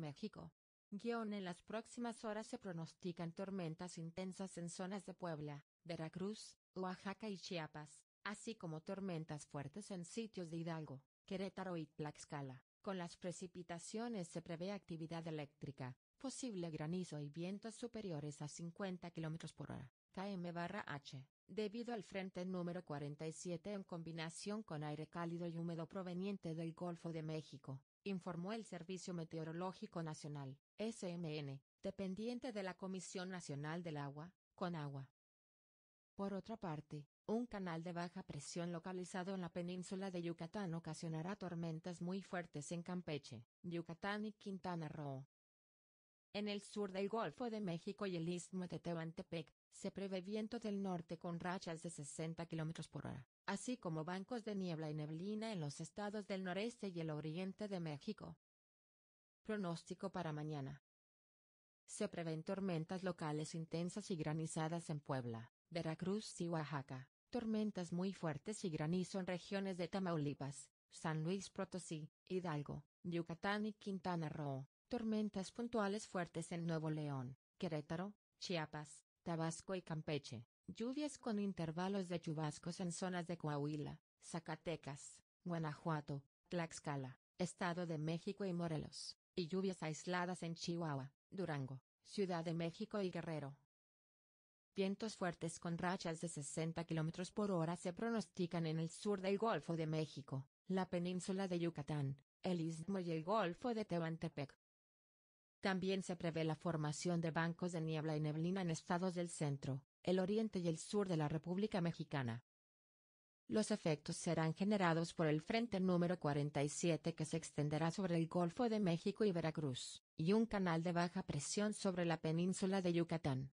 México. en las próximas horas se pronostican tormentas intensas en zonas de Puebla, Veracruz, Oaxaca y Chiapas, así como tormentas fuertes en sitios de Hidalgo, Querétaro y Tlaxcala. Con las precipitaciones se prevé actividad eléctrica, posible granizo y vientos superiores a 50 km por hora, KM-H, debido al frente número 47 en combinación con aire cálido y húmedo proveniente del Golfo de México, informó el Servicio Meteorológico Nacional, SMN, dependiente de la Comisión Nacional del Agua, con agua. Por otra parte, un canal de baja presión localizado en la península de Yucatán ocasionará tormentas muy fuertes en Campeche, Yucatán y Quintana Roo. En el sur del Golfo de México y el istmo de Tehuantepec, se prevé viento del norte con rachas de 60 km por hora, así como bancos de niebla y neblina en los estados del noreste y el oriente de México. Pronóstico para mañana. Se prevén tormentas locales intensas y granizadas en Puebla, Veracruz y Oaxaca, Tormentas muy fuertes y granizo en regiones de Tamaulipas, San Luis Potosí, Hidalgo, Yucatán y Quintana Roo. Tormentas puntuales fuertes en Nuevo León, Querétaro, Chiapas, Tabasco y Campeche. Lluvias con intervalos de chubascos en zonas de Coahuila, Zacatecas, Guanajuato, Tlaxcala, Estado de México y Morelos, y lluvias aisladas en Chihuahua, Durango, Ciudad de México y Guerrero. Vientos fuertes con rachas de 60 km por hora se pronostican en el sur del Golfo de México, la península de Yucatán, el Istmo y el Golfo de Tehuantepec. También se prevé la formación de bancos de niebla y neblina en estados del centro, el oriente y el sur de la República Mexicana. Los efectos serán generados por el frente número 47 que se extenderá sobre el Golfo de México y Veracruz, y un canal de baja presión sobre la península de Yucatán.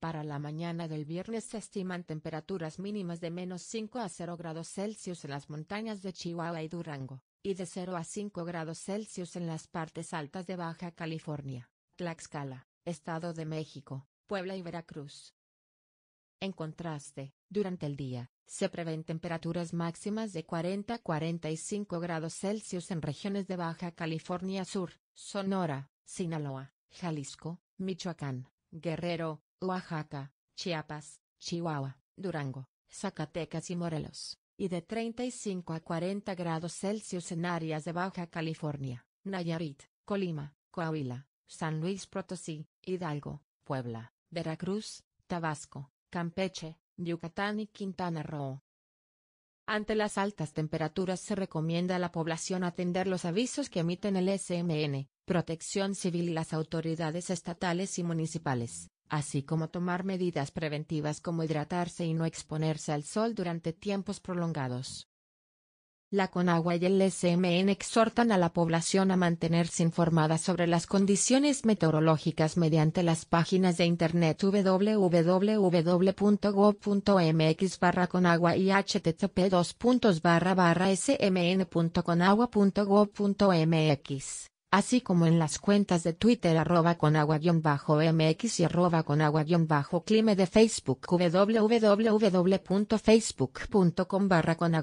Para la mañana del viernes se estiman temperaturas mínimas de menos 5 a 0 grados Celsius en las montañas de Chihuahua y Durango, y de 0 a 5 grados Celsius en las partes altas de Baja California, Tlaxcala, Estado de México, Puebla y Veracruz. En contraste, durante el día, se prevén temperaturas máximas de 40 a 45 grados Celsius en regiones de Baja California Sur, Sonora, Sinaloa, Jalisco, Michoacán, Guerrero, Oaxaca, Chiapas, Chihuahua, Durango, Zacatecas y Morelos, y de 35 a 40 grados Celsius en áreas de Baja California, Nayarit, Colima, Coahuila, San Luis Potosí, Hidalgo, Puebla, Veracruz, Tabasco, Campeche, Yucatán y Quintana Roo. Ante las altas temperaturas se recomienda a la población atender los avisos que emiten el SMN, Protección Civil y las autoridades estatales y municipales así como tomar medidas preventivas como hidratarse y no exponerse al sol durante tiempos prolongados. La CONAGUA y el SMN exhortan a la población a mantenerse informada sobre las condiciones meteorológicas mediante las páginas de internet www.gov.mx barra CONAGUA y http smn.conagua.gov.mx así como en las cuentas de Twitter arroba con agua-mx y arroba con agua-clime de Facebook www.facebook.com barra con